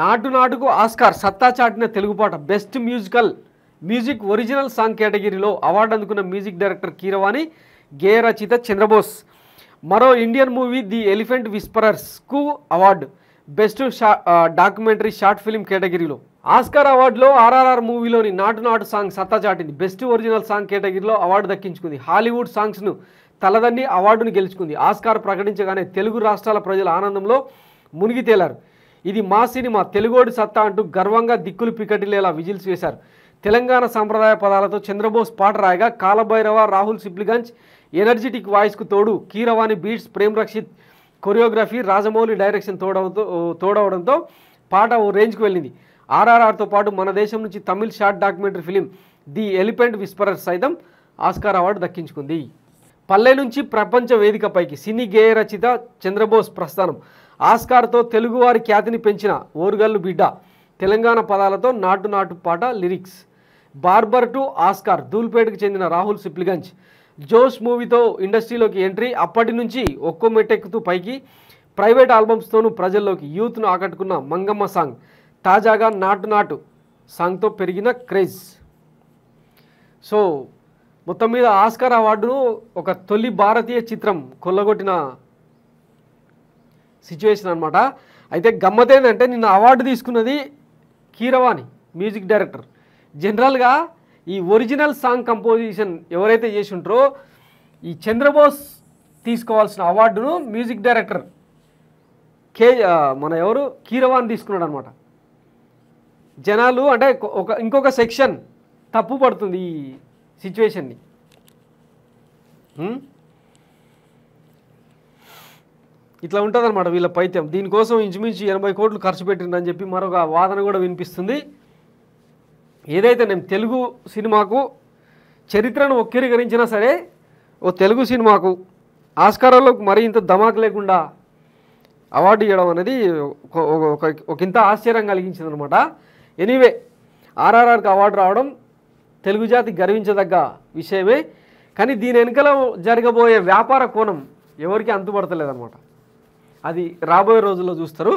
నాటు నాటుకు ఆస్కార్ సత్తా చాటిన తెలుగుపాట best musical music original song కేటగిరీలో అవార్డు అందుకున్న మ్యూజిక్ డైరెక్టర్ కీరవాణి గేయ రచిత చంద్రబోస్ మరో ఇండియన్ మూవీ ది ఎలిఫెంట్ విస్పరర్స్కు అవార్డు బెస్ట్ షా డాక్యుమెంటరీ షార్ట్ ఫిలిం కేటగిరీలో ఆస్కార్ అవార్డులో ఆర్ఆర్ఆర్ మూవీలోని నాటు నాటు సాంగ్ సత్తా చాటింది బెస్ట్ ఒరిజినల్ సాంగ్ కేటగిరీలో అవార్డు దక్కించుకుంది హాలీవుడ్ సాంగ్స్ను తలదన్ని అవార్డును గెలుచుకుంది ఆస్కార్ ప్రకటించగానే తెలుగు రాష్ట్రాల ప్రజల ఆనందంలో మునిగితేలారు ఇది మా సినిమా తెలుగోడి సత్తా అంటూ గర్వంగా దిక్కులు పికటిలేలా విజిల్స్ వేశారు తెలంగాణ సాంప్రదాయ పదాలతో చంద్రబోస్ పాట రాయగా కాలభైరవ రాహుల్ సిప్లిగంజ్ ఎనర్జెటిక్ వాయిస్కు తోడు Keeravani beats Prem Rakshith choreography Rajamouli direction తోడవతో తోడవడంతో పాట ఓ రేంజ్కి వెళ్ళింది ఆర్ఆర్ఆర్తో పాటు మన దేశం నుంచి Tamil short documentary film the elephant whisperer సైతం ఆస్కార్ అవార్డు దక్కించుకుంది పల్లె నుంచి ప్రపంచ వేదికపైకి సినీ గేయ రచిత చంద్రబోస్ ప్రస్థానం ఆస్కార్తో తెలుగువారి ఖ్యాతిని పెంచిన ఓరుగల్లు బిడ్డ తెలంగాణ పదాలతో నాటు నాటు పాట లిరిక్స్ బార్బర్ టు ఆస్కార్ దూల్పేటకు చెందిన రాహుల్ సిప్లిగంజ్ జోష్ మూవీతో ఇండస్ట్రీలోకి ఎంట్రీ అప్పటి నుంచి ఒక్కో మెట్టెక్కుతూ పైకి ప్రైవేట్ ఆల్బమ్స్తోనూ ప్రజల్లోకి యూత్ను ఆకట్టుకున్న మంగమ్మ సాంగ్ తాజాగా నాటు నాటు సాంగ్తో పెరిగిన క్రేజ్ సో మొత్తం మీద ఆస్కార్ అవార్డును ఒక తొలి భారతీయ చిత్రం కొల్లగొట్టిన సిచ్యువేషన్ అనమాట అయితే గమ్మతేందంటే నిన్న అవార్డు తీసుకున్నది కీరవాణి మ్యూజిక్ డైరెక్టర్ జనరల్గా ఈ ఒరిజినల్ సాంగ్ కంపోజిషన్ ఎవరైతే చేసి ఉంటారో ఈ చంద్రబోస్ తీసుకోవాల్సిన అవార్డును మ్యూజిక్ డైరెక్టర్ కే మన ఎవరు కీరవాణి తీసుకున్నాడు అనమాట జనాలు అంటే ఒక ఇంకొక సెక్షన్ తప్పు పడుతుంది ఈ సిచ్యువేషన్ని ఇట్లా ఉంటుంది అనమాట వీళ్ళ పైత్యం దీనికోసం ఇంచుమించు ఎనభై కోట్లు ఖర్చు పెట్టిందని చెప్పి మరొక వాదన కూడా వినిపిస్తుంది ఏదైతే నేను తెలుగు సినిమాకు చరిత్రను ఒక్కిరీకరించినా సరే ఓ తెలుగు సినిమాకు ఆస్కారాల్లో మరింత ఇంత ధమాక్ లేకుండా అవార్డు ఇవ్వడం అనేది ఒక ఇంత ఆశ్చర్యం కలిగించింది అనమాట ఎనీవే ఆర్ఆర్ఆర్కి అవార్డు రావడం తెలుగు జాతి గర్వించదగ్గ విషయమే కానీ దీని వెనుకలో జరగబోయే వ్యాపార కోణం ఎవరికి అంతుపడతలేదన్నమాట అది రాబోయే రోజుల్లో చూస్తారు